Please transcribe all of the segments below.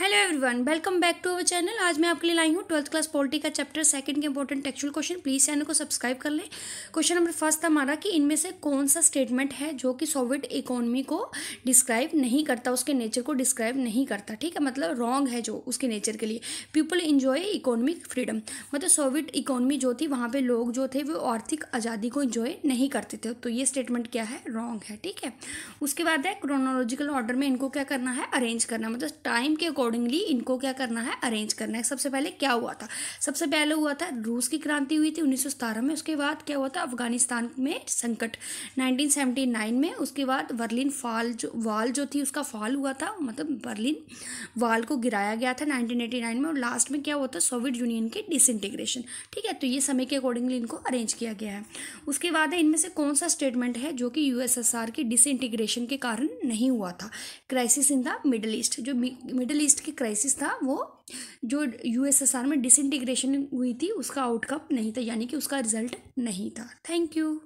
hello everyone welcome back to our channel आज मैं आपके लिए लाई हूँ ट्वेल्थ क्लास पॉलिटी का चैप्टर सेकंड के important textual question please channel को सब्सक्राइब कर लें क्वेश्चन नंबर फर्स्ट था हमारा कि इनमें से कौन सा स्टेटमेंट है जो कि सोवियत इकोनॉमी को डिस्क्राइब नहीं करता उसके नेचर को डिस्क्राइब नहीं करता ठीक है मतलब रॉन्ग है जो उसके नेचर के लिए पीपल इन्जॉय इकोनॉमिक फ्रीडम मतलब सोवियत इकोनॉमी जो थी वहाँ पर लोग जो थे वो आर्थिक आज़ादी को इन्जॉय नहीं करते थे तो ये स्टेटमेंट क्या है रॉन्ग है ठीक है उसके बाद है क्रोनोलॉजिकल ऑर्डर में इनको क्या करना है अरेंज करना मतलब टाइम के अकॉर्ड अकॉर्डिंगली इनको क्या करना है अरेंज करना है सबसे पहले क्या हुआ था सबसे पहले हुआ था रूस की क्रांति हुई थी उन्नीस में उसके बाद क्या हुआ था अफगानिस्तान में संकट नाइनटीन में उसके बाद बर्लिन फॉल जो वाल जो थी उसका फॉल हुआ था मतलब बर्लिन वाल को गिराया गया था नाइनटीन में और लास्ट में क्या हुआ था सोवियत यूनियन के डिसइंटीग्रेशन ठीक है तो ये समय के अकॉर्डिंगली इनको अरेंज किया गया है उसके बाद है इनमें से कौन सा स्टेटमेंट है जो कि यूएसएसआर के डिसइंटीग्रेशन के कारण नहीं हुआ था crisis in the middle east जो मिडल ईस्ट की क्राइसिस था वो जो यूएसएसआर में डिसइंटीग्रेशन हुई थी उसका आउटकम नहीं था यानी कि उसका रिजल्ट नहीं था thank you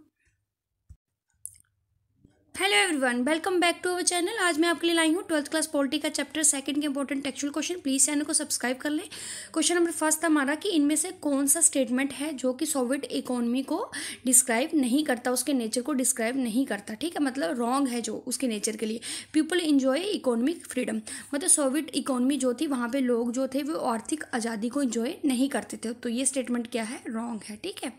hello everyone welcome back to our channel आज मैं आपके लिए लाई हूँ ट्वेल्थ क्लास पॉलिटी का चैप्टर सेकंड के important textual question please channel को सब्सक्राइब कर लें क्वेश्चन नंबर फर्स्ट था हमारा कि इनमें से कौन सा स्टेटमेंट है जो कि सोवियत इकोनॉमी को डिस्क्राइब नहीं करता उसके नेचर को डिस्क्राइब नहीं करता ठीक है मतलब रॉन्ग है जो उसके नेचर के लिए पीपल इन्जॉय इकोनॉमिक फ्रीडम मतलब सोवियत इकोनॉमी जो थी वहाँ पर लोग जो थे वो आर्थिक आज़ादी को इन्जॉय नहीं करते थे तो ये स्टेटमेंट क्या है रॉन्ग है ठीक है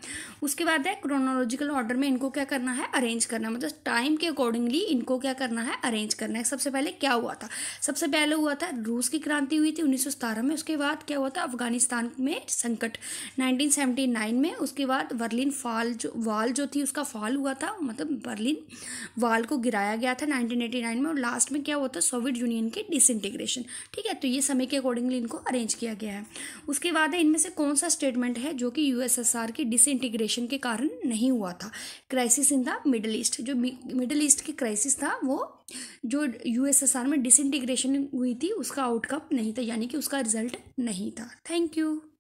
उसके बाद है क्रोनोलॉजिकल ऑर्डर में इनको क्या करना है अरेंज करना मतलब टाइम के अकॉर्डिंग अकॉर्डिंगली इनको क्या करना है अरेंज करना है सबसे पहले क्या हुआ था सबसे पहले हुआ था रूस की क्रांति हुई थी उन्नीस में उसके बाद क्या हुआ था अफगानिस्तान में संकट नाइनटीन में उसके बाद बर्लिन फॉल जो वाल जो थी उसका फॉल हुआ था मतलब बर्लिन वाल को गिराया गया था नाइनटीन में और लास्ट में क्या हुआ था सोवियत यूनियन के डिसइंटीग्रेशन ठीक है तो ये समय के अकॉर्डिंगली इनको अरेंज किया गया है उसके बाद इनमें से कौन सा स्टेटमेंट है जो कि यूएसएसआर के डिसइंटीग्रेशन के कारण नहीं हुआ था crisis in the middle east जो मिडल ईस्ट की क्राइसिस था वो जो यूएसएसआर में डिसइंटीग्रेशन हुई थी उसका आउटकम नहीं था यानी कि उसका रिजल्ट नहीं था थैंक यू